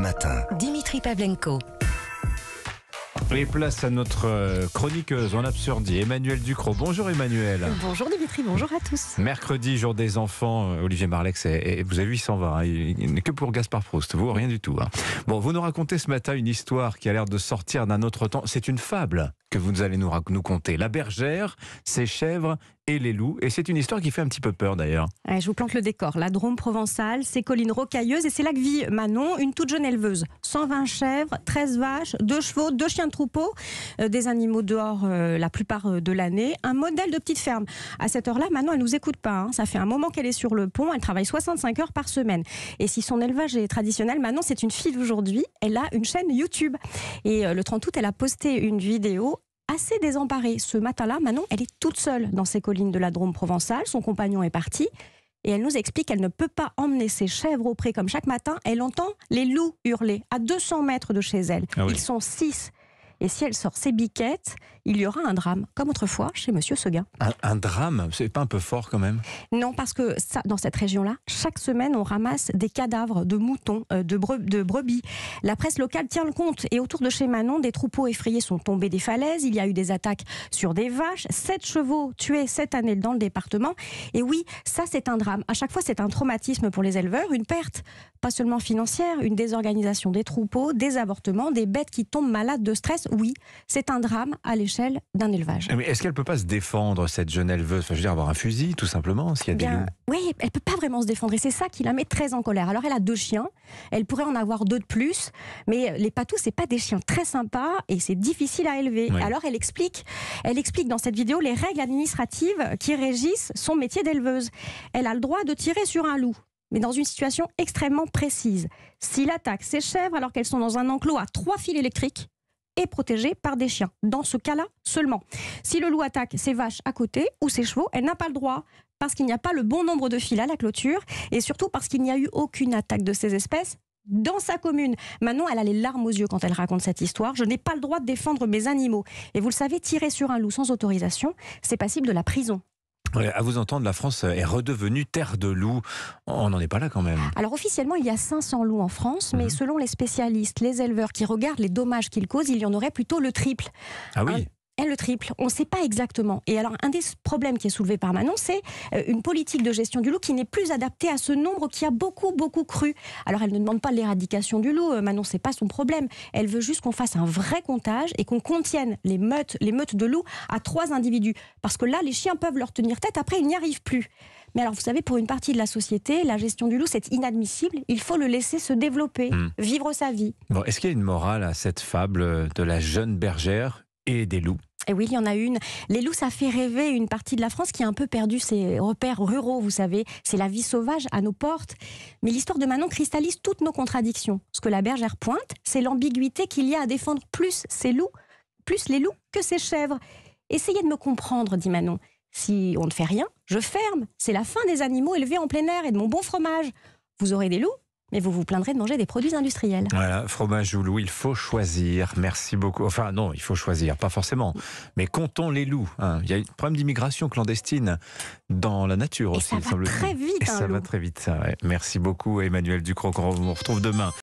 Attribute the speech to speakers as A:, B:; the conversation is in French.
A: Matin.
B: Dimitri Pavlenko.
A: Et place à notre euh, chroniqueuse en absurdie, Emmanuel Ducrot. Bonjour Emmanuel.
B: Bonjour Dimitri, bonjour à tous.
A: Mercredi, jour des enfants, euh, Olivier Marlex, et, vous avez vu, hein. il s'en que pour Gaspard Proust, vous, rien du tout. Hein. Bon, vous nous racontez ce matin une histoire qui a l'air de sortir d'un autre temps. C'est une fable que vous allez nous, nous La bergère, ses chèvres et les loups. Et c'est une histoire qui fait un petit peu peur d'ailleurs.
B: je vous plante le décor. La Drôme provençale, ses collines rocailleuses et c'est là que vit Manon, une toute jeune éleveuse. 120 chèvres, 13 vaches, 2 chevaux, 2 chiens de troupeau, euh, des animaux dehors euh, la plupart euh, de l'année. Un modèle de petite ferme. À cette heure-là, Manon, elle nous écoute pas. Hein. Ça fait un moment qu'elle est sur le pont. Elle travaille 65 heures par semaine. Et si son élevage est traditionnel, Manon, c'est une fille d'aujourd'hui. Elle a une chaîne YouTube. Et le 30 août, elle a posté une vidéo assez désemparée. Ce matin-là, Manon, elle est toute seule dans ces collines de la Drôme provençale. Son compagnon est parti. Et elle nous explique qu'elle ne peut pas emmener ses chèvres au pré comme chaque matin. Elle entend les loups hurler à 200 mètres de chez elle. Ah Ils sont six. Et si elle sort ses biquettes, il y aura un drame, comme autrefois chez Monsieur Seguin.
A: Un, un drame C'est pas un peu fort quand même
B: Non, parce que ça, dans cette région-là, chaque semaine, on ramasse des cadavres de moutons, euh, de, de brebis. La presse locale tient le compte. Et autour de chez Manon, des troupeaux effrayés sont tombés des falaises. Il y a eu des attaques sur des vaches. Sept chevaux tués cette année dans le département. Et oui, ça, c'est un drame. À chaque fois, c'est un traumatisme pour les éleveurs, une perte, pas seulement financière, une désorganisation des troupeaux, des avortements, des bêtes qui tombent malades de stress oui, c'est un drame à l'échelle d'un élevage.
A: Mais est-ce qu'elle ne peut pas se défendre, cette jeune éleveuse enfin, Je veux dire, avoir un fusil, tout simplement, s'il y a des loups
B: Oui, elle ne peut pas vraiment se défendre. Et c'est ça qui la met très en colère. Alors, elle a deux chiens. Elle pourrait en avoir deux de plus. Mais les patous, ce pas des chiens très sympas et c'est difficile à élever. Alors, elle explique, elle explique dans cette vidéo les règles administratives qui régissent son métier d'éleveuse. Elle a le droit de tirer sur un loup mais dans une situation extrêmement précise. S'il attaque ses chèvres alors qu'elles sont dans un enclos à trois fils électriques, est protégée par des chiens. Dans ce cas-là seulement. Si le loup attaque ses vaches à côté ou ses chevaux, elle n'a pas le droit parce qu'il n'y a pas le bon nombre de fils à la clôture et surtout parce qu'il n'y a eu aucune attaque de ces espèces dans sa commune. Manon, elle a les larmes aux yeux quand elle raconte cette histoire. Je n'ai pas le droit de défendre mes animaux. Et vous le savez, tirer sur un loup sans autorisation, c'est passible de la prison.
A: À vous entendre, la France est redevenue terre de loups. On n'en est pas là quand même.
B: Alors officiellement, il y a 500 loups en France, mais mhm. selon les spécialistes, les éleveurs qui regardent les dommages qu'ils causent, il y en aurait plutôt le triple. Ah oui elle le triple. On ne sait pas exactement. Et alors, un des problèmes qui est soulevé par Manon, c'est euh, une politique de gestion du loup qui n'est plus adaptée à ce nombre qui a beaucoup, beaucoup cru. Alors, elle ne demande pas l'éradication du loup. Euh, Manon, c'est pas son problème. Elle veut juste qu'on fasse un vrai comptage et qu'on contienne les meutes, les de loup à trois individus. Parce que là, les chiens peuvent leur tenir tête. Après, ils n'y arrivent plus. Mais alors, vous savez, pour une partie de la société, la gestion du loup, c'est inadmissible. Il faut le laisser se développer, hmm. vivre sa vie.
A: Bon, Est-ce qu'il y a une morale à cette fable de la jeune bergère et des loups.
B: Et oui, il y en a une. Les loups, ça fait rêver une partie de la France qui a un peu perdu ses repères ruraux, vous savez. C'est la vie sauvage à nos portes. Mais l'histoire de Manon cristallise toutes nos contradictions. Ce que la bergère pointe, c'est l'ambiguïté qu'il y a à défendre plus ces loups, plus les loups que ces chèvres. Essayez de me comprendre, dit Manon. Si on ne fait rien, je ferme. C'est la fin des animaux élevés en plein air et de mon bon fromage. Vous aurez des loups, mais vous vous plaindrez de manger des produits industriels.
A: Voilà, fromage ou loup, il faut choisir. Merci beaucoup. Enfin, non, il faut choisir, pas forcément. Mais comptons les loups. Hein. Il y a un problème d'immigration clandestine dans la nature aussi, ça va Très vite, Et hein, ça va très vite, ça. Merci beaucoup, Emmanuel Ducroc. On vous retrouve demain.